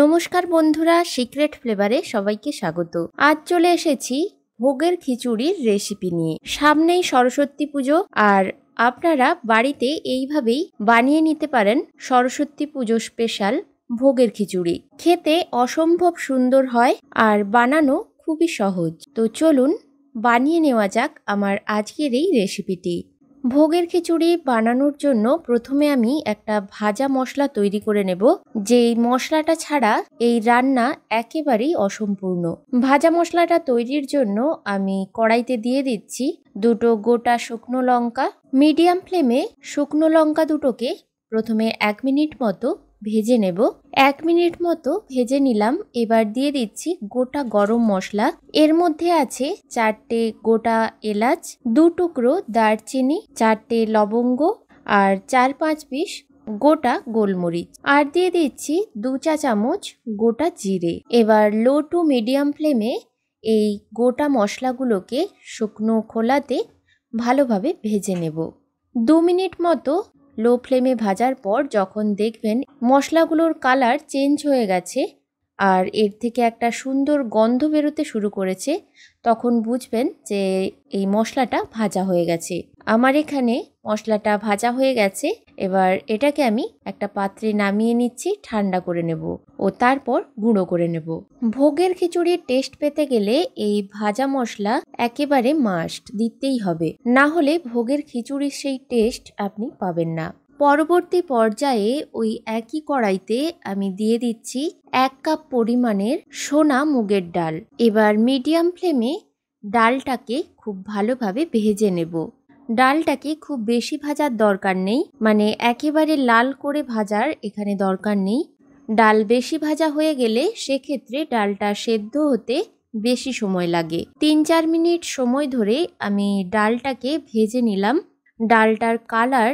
নমস্কার বন্ধুরা সিক্রেট ফ্লেভারে সবাইকে স্বাগত আজ চলে এসেছি ভোগের খিচুড়ির রেসিপি নিয়ে সামনেই সরস্বতী পুজো আর আপনারা বাড়িতে এইভাবেই বানিয়ে নিতে পারেন সরস্বতী পুজো স্পেশাল ভোগের খিচুড়ি খেতে অসম্ভব সুন্দর হয় আর বানানো খুবই সহজ তো চলুন বানিয়ে নেওয়া যাক আমার আজকের এই রেসিপিটি ভোগের খিচুড়ি বানানোর জন্য প্রথমে আমি একটা ভাজা মশলা তৈরি করে নেব যেই মশলাটা ছাড়া এই রান্না একেবারেই অসম্পূর্ণ ভাজা মশলাটা তৈরির জন্য আমি কড়াইতে দিয়ে দিচ্ছি দুটো গোটা শুকনো লঙ্কা মিডিয়াম ফ্লেমে শুকনো লঙ্কা দুটোকে প্রথমে এক মিনিট মতো ভেজে নেব এক মিনিট মতো ভেজে নিলাম এবার দিয়ে দিচ্ছি গোটা গরম মশলা এর মধ্যে আছে চারটে গোটা এলাচ দু টুকরো দারচিনি চারটে লবঙ্গ আর চার পাঁচ পিস গোটা গোলমরিচ আর দিয়ে দিচ্ছি দু চা চামচ গোটা জিরে এবার লো টু মিডিয়াম ফ্লেমে এই গোটা মশলাগুলোকে শুকনো খোলাতে ভালোভাবে ভেজে নেব দু মিনিট মতো লো ফ্লেমে ভাজার পর যখন দেখবেন মশলাগুলোর কালার চেঞ্জ হয়ে গেছে আর এর থেকে একটা সুন্দর গন্ধ বেরোতে শুরু করেছে তখন বুঝবেন যে এই মশলাটা ভাজা হয়ে গেছে আমার এখানে মশলাটা ভাজা হয়ে গেছে এবার এটাকে আমি একটা পাত্রে নামিয়ে নিচ্ছি ঠান্ডা করে নেব ও তারপর গুঁড়ো করে নেব ভোগের খিচুড়ির টেস্ট পেতে গেলে এই ভাজা মশলা একেবারে মাস্ট দিতেই হবে না হলে ভোগের খিচুড়ির সেই টেস্ট আপনি পাবেন না পরবর্তী পর্যায়ে ওই একই কড়াইতে আমি দিয়ে দিচ্ছি এক কাপ পরিমাণের সোনা মুগের ডাল এবার মিডিয়াম ফ্লেমে ডালটাকে খুব ভালোভাবে ভেজে নেব ডালটাকে খুব বেশি ভাজার দরকার নেই মানে একেবারে লাল করে ভাজার এখানে দরকার নেই ডাল বেশি ভাজা হয়ে গেলে সেক্ষেত্রে ডালটা সেদ্ধ হতে বেশি সময় লাগে তিন চার মিনিট সময় ধরে আমি ডালটাকে ভেজে নিলাম ডালটার কালার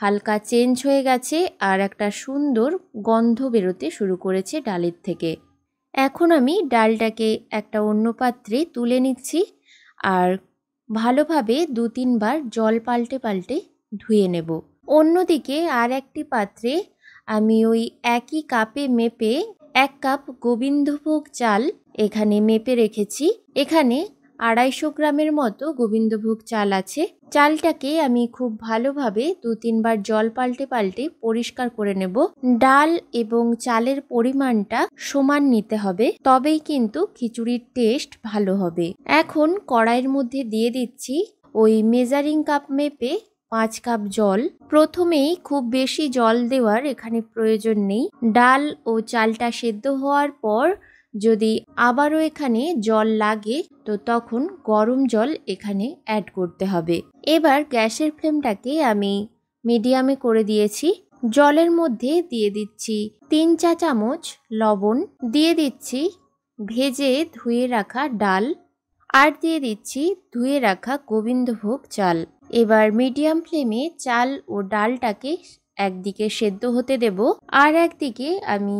হালকা চেঞ্জ হয়ে গেছে আর একটা সুন্দর গন্ধ বেরোতে শুরু করেছে ডালের থেকে এখন আমি ডালটাকে একটা অন্য পাত্রে তুলে নিচ্ছি আর ভালোভাবে দু তিনবার জল পাল্টে পাল্টে ধুয়ে নেব অন্যদিকে আর একটি পাত্রে আমি ওই একই কাপে মেপে এক কাপ গোবিন্দভোগ চাল এখানে মেপে রেখেছি এখানে আড়াইশো গ্রামের মতো গোবিন্দভোগ চাল আছে চালটাকে আমি খুব ভালোভাবে দু তিনবার জল পাল্টে পাল্টে পরিষ্কার করে নেব ডাল এবং চালের পরিমাণটা সমান নিতে হবে তবেই কিন্তু খিচুড়ির টেস্ট ভালো হবে এখন কড়াইয়ের মধ্যে দিয়ে দিচ্ছি ওই মেজারিং কাপ মেপে পাঁচ কাপ জল প্রথমেই খুব বেশি জল দেওয়ার এখানে প্রয়োজন নেই ডাল ও চালটা সেদ্ধ হওয়ার পর যদি আবারও এখানে জল লাগে তো তখন গরম জল এখানে অ্যাড করতে হবে এবার গ্যাসের ফ্লেমটাকে আমি মিডিয়ামে করে দিয়েছি জলের মধ্যে দিয়ে দিচ্ছি তিন চা চামচ লবণ দিয়ে দিচ্ছি ভেজে ধুয়ে রাখা ডাল আর দিয়ে দিচ্ছি ধুয়ে রাখা গোবিন্দভোগ চাল এবার মিডিয়াম ফ্লেমে চাল ও ডালটাকে একদিকে সেদ্ধ হতে দেব আর একদিকে আমি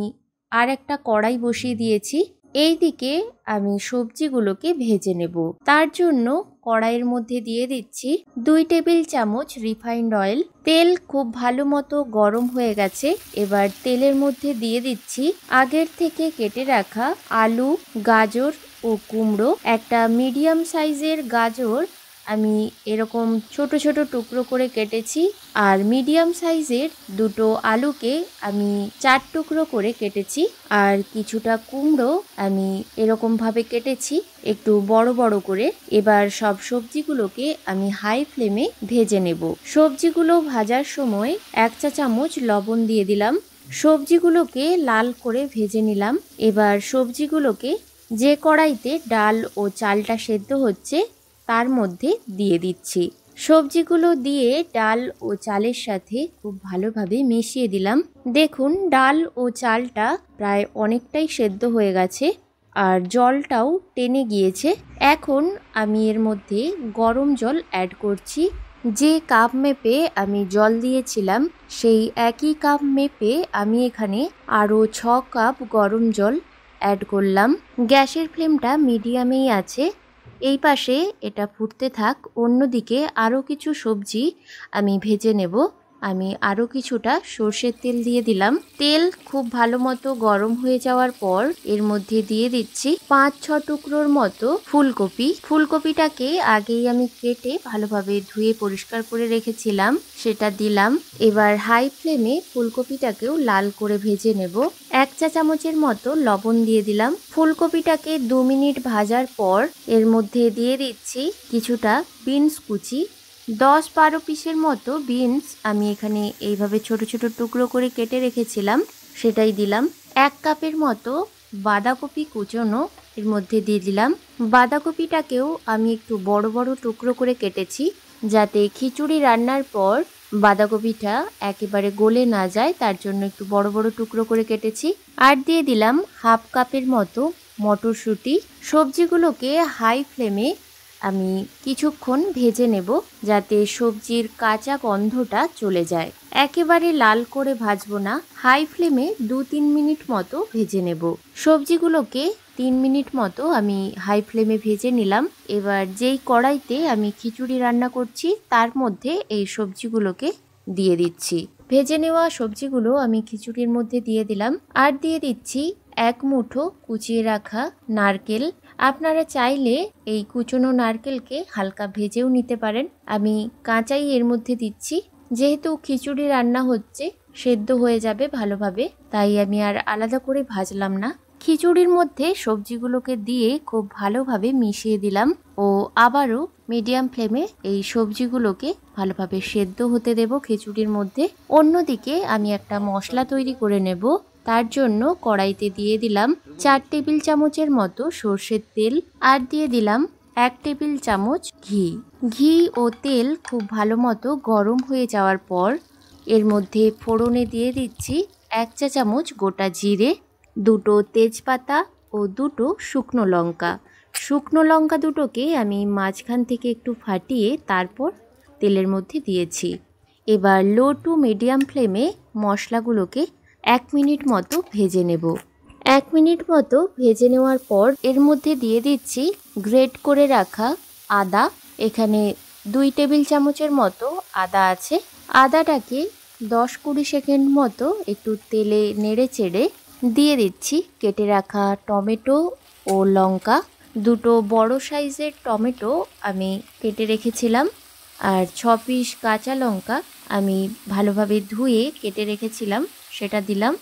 আর একটা কড়াই বসিয়ে দিয়েছি এই দিকে আমি সবজিগুলোকে ভেজে নেব তার জন্য কড়াইয়ের মধ্যে দিয়ে দিচ্ছি দুই টেবিল চামচ রিফাইন্ড অয়েল তেল খুব ভালো মতো গরম হয়ে গেছে এবার তেলের মধ্যে দিয়ে দিচ্ছি আগের থেকে কেটে রাখা আলু গাজর ও কুমড়ো একটা মিডিয়াম সাইজের গাজর আমি এরকম ছোট ছোট টুকরো করে কেটেছি আর মিডিয়াম সাইজের দুটো আলুকে আমি চার টুকরো করে কেটেছি আর কিছুটা কুমড়ো আমি এরকমভাবে কেটেছি একটু বড় বড় করে এবার সব সবজিগুলোকে আমি হাই ফ্লেমে ভেজে নেব সবজিগুলো ভাজার সময় এক চা চামচ লবণ দিয়ে দিলাম সবজিগুলোকে লাল করে ভেজে নিলাম এবার সবজিগুলোকে যে কড়াইতে ডাল ও চালটা সেদ্ধ হচ্ছে তার মধ্যে দিয়ে দিচ্ছি সবজিগুলো দিয়ে ডাল ও চালের সাথে খুব ভালোভাবে মিশিয়ে দিলাম দেখুন ডাল ও চালটা প্রায় অনেকটাই সেদ্ধ হয়ে গেছে আর জলটাও টেনে গিয়েছে এখন আমি এর মধ্যে গরম জল অ্যাড করছি যে কাপ মেপে আমি জল দিয়েছিলাম সেই একই কাপ মেপে আমি এখানে আরও ছ কাপ গরম জল অ্যাড করলাম গ্যাসের ফ্লেমটা মিডিয়ামেই আছে এই পাশে এটা ফুটতে থাক অন্যদিকে আরও কিছু সবজি আমি ভেজে নেব আমি আরও কিছুটা সর্ষের তেল দিয়ে দিলাম তেল খুব ভালো মতো গরম হয়ে যাওয়ার পর এর মধ্যে দিয়ে দিচ্ছি পাঁচ ছ টুকরোর মতো ফুলকপি ফুলকপিটাকে আগেই আমি কেটে ভালোভাবে ধুয়ে পরিষ্কার করে রেখেছিলাম সেটা দিলাম এবার হাই ফ্লেমে ফুলকপিটাকেও লাল করে ভেজে নেব এক চা চামচের মতো লবণ দিয়ে দিলাম ফুলকপিটাকে দু মিনিট ভাজার পর এর মধ্যে দিয়ে দিচ্ছি কিছুটা বিনস কুচি দশ বারো পিসের মতো বিনস আমি এখানে এইভাবে ছোট ছোট টুকরো করে কেটে রেখেছিলাম সেটাই দিলাম এক কাপের মতো বাঁধাকপি কুচনো এর মধ্যে দিয়ে দিলাম বাঁধাকপিটাকেও আমি একটু বড় বড় টুকরো করে কেটেছি যাতে খিচুড়ি রান্নার পর বাঁধাকপিটা একেবারে গলে না যায় তার জন্য একটু বড় বড় টুকরো করে কেটেছি আর দিয়ে দিলাম হাফ কাপের মতো মটরশুঁটি সবজিগুলোকে হাই ফ্লেমে আমি কিছুক্ষণ ভেজে নেব যাতে সবজির কাঁচা গন্ধটা চলে যায় একেবারে লাল করে ভাজবো না হাই ফ্লেমে দু তিন মিনিট মতো ভেজে নেব সবজিগুলোকে তিন মিনিট মতো আমি হাই ফ্লেমে ভেজে নিলাম এবার যেই কড়াইতে আমি খিচুড়ি রান্না করছি তার মধ্যে এই সবজিগুলোকে দিয়ে দিচ্ছি ভেজে নেওয়া সবজিগুলো আমি খিচুড়ির মধ্যে দিয়ে দিলাম আর দিয়ে দিচ্ছি এক মুঠো কুচিয়ে রাখা নারকেল আপনারা চাইলে এই কুচনো নারকেলকে হালকা ভেজেও নিতে পারেন আমি কাঁচাই এর মধ্যে দিচ্ছি যেহেতু খিচুড়ি রান্না হচ্ছে সেদ্ধ হয়ে যাবে ভালোভাবে তাই আমি আর আলাদা করে ভাজলাম না খিচুড়ির মধ্যে সবজিগুলোকে দিয়ে খুব ভালোভাবে মিশিয়ে দিলাম ও আবারও মিডিয়াম ফ্লেমে এই সবজিগুলোকে ভালোভাবে সেদ্ধ হতে দেব খিচুড়ির মধ্যে অন্যদিকে আমি একটা মশলা তৈরি করে নেব তার জন্য কড়াইতে দিয়ে দিলাম চার টেবিল চামচের মতো সর্ষের তেল আর দিয়ে দিলাম এক টেবিল চামচ ঘি ঘি ও তেল খুব ভালো মতো গরম হয়ে যাওয়ার পর এর মধ্যে ফোড়নে দিয়ে দিচ্ছি এক চা চামচ গোটা জিরে দুটো তেজপাতা ও দুটো শুকনো লঙ্কা শুকনো লঙ্কা দুটোকে আমি মাঝখান থেকে একটু ফাটিয়ে তারপর তেলের মধ্যে দিয়েছি এবার লো টু মিডিয়াম ফ্লেমে মশলাগুলোকে এক মিনিট মতো ভেজে নেব এক মিনিট মতো ভেজে নেওয়ার পর এর মধ্যে দিয়ে দিচ্ছি গ্রেট করে রাখা আদা এখানে দুই টেবিল চামচের মতো আদা আছে আদাটাকে দশ কুড়ি সেকেন্ড মতো একটু তেলে নেড়ে চেড়ে দিয়ে দিচ্ছি কেটে রাখা টমেটো ও লঙ্কা দুটো বড় সাইজের টমেটো আমি কেটে রেখেছিলাম আর ছ পিস কাঁচা লঙ্কা আমি ভালোভাবে ধুয়ে কেটে রেখেছিলাম সেটা দিলাম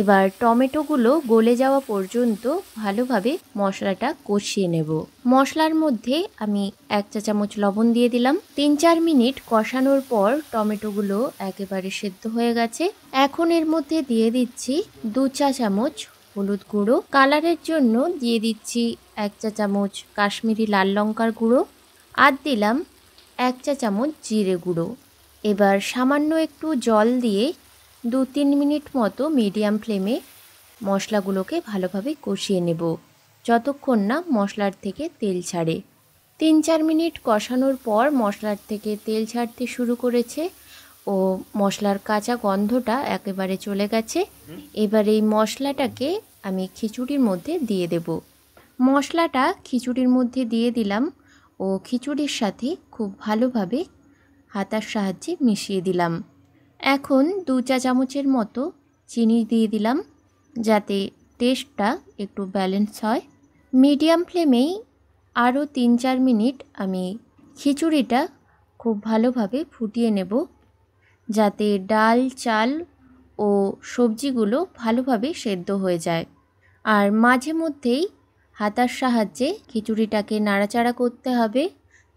এবার টমেটোগুলো গলে যাওয়া পর্যন্ত ভালোভাবে মশলাটা কষিয়ে নেব মশলার মধ্যে আমি এক চা চামচ লবণ দিয়ে দিলাম তিন চার মিনিট কষানোর পর টমেটোগুলো একেবারে সেদ্ধ হয়ে গেছে এখন এর মধ্যে দিয়ে দিচ্ছি দু চা চামচ হলুদ গুঁড়ো কালারের জন্য দিয়ে দিচ্ছি এক চা চামচ কাশ্মীরি লাল লঙ্কার গুঁড়ো আর দিলাম এক চা চামচ জিরে গুঁড়ো এবার সামান্য একটু জল দিয়ে দু তিন মিনিট মতো মিডিয়াম ফ্লেমে মশলাগুলোকে ভালোভাবে কষিয়ে নেব যতক্ষণ না মশলার থেকে তেল ছাড়ে তিন চার মিনিট কষানোর পর মশলার থেকে তেল ছাড়তে শুরু করেছে ও মশলার কাঁচা গন্ধটা একেবারে চলে গেছে এবার এই মশলাটাকে আমি খিচুড়ির মধ্যে দিয়ে দেব মশলাটা খিচুড়ির মধ্যে দিয়ে দিলাম ও খিচুড়ির সাথে খুব ভালোভাবে হাতার সাহায্যে মিশিয়ে দিলাম এখন দু চা চামচের মতো চিনি দিয়ে দিলাম যাতে টেস্টটা একটু ব্যালেন্স হয় মিডিয়াম ফ্লেমেই আরও তিন চার মিনিট আমি খিচুড়িটা খুব ভালোভাবে ফুটিয়ে নেব যাতে ডাল চাল ও সবজিগুলো ভালোভাবে সেদ্ধ হয়ে যায় আর মাঝে মধ্যেই হাতার সাহায্যে খিচুড়িটাকে নাড়াচাড়া করতে হবে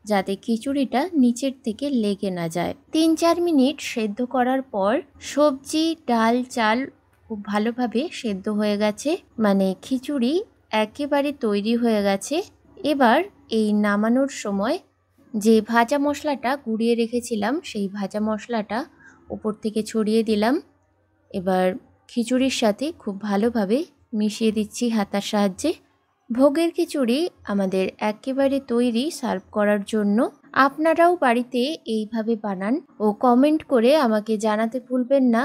যাতে খিচুড়িটা নিচের থেকে লেগে না যায় তিন চার মিনিট সেদ্ধ করার পর সবজি ডাল চাল খুব ভালোভাবে সেদ্ধ হয়ে গেছে মানে খিচুড়ি একেবারে তৈরি হয়ে গেছে এবার এই নামানোর সময় যে ভাজা মশলাটা গুঁড়িয়ে রেখেছিলাম সেই ভাজা মশলাটা ওপর থেকে ছড়িয়ে দিলাম এবার খিচুড়ির সাথে খুব ভালোভাবে মিশিয়ে দিচ্ছি হাতার সাহায্যে ভোগের খিচুড়ি আমাদের একেবারে তৈরি সার্ভ করার জন্য আপনারাও বাড়িতে এইভাবে বানান ও কমেন্ট করে আমাকে জানাতে ভুলবেন না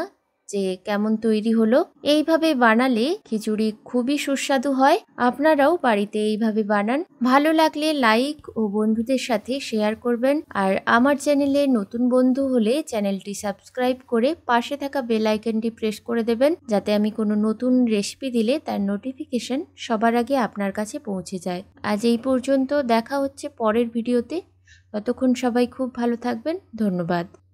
যে কেমন তৈরি হলো এইভাবে বানালে খিচুড়ি খুবই সুস্বাদু হয় আপনারাও বাড়িতে এইভাবে বানান ভালো লাগলে লাইক ও বন্ধুদের সাথে শেয়ার করবেন আর আমার চ্যানেলে নতুন বন্ধু হলে চ্যানেলটি সাবস্ক্রাইব করে পাশে থাকা বেল আইকনটি প্রেস করে দেবেন যাতে আমি কোনো নতুন রেসিপি দিলে তার নোটিফিকেশন সবার আগে আপনার কাছে পৌঁছে যায় আজ এই পর্যন্ত দেখা হচ্ছে পরের ভিডিওতে ততক্ষণ সবাই খুব ভালো থাকবেন ধন্যবাদ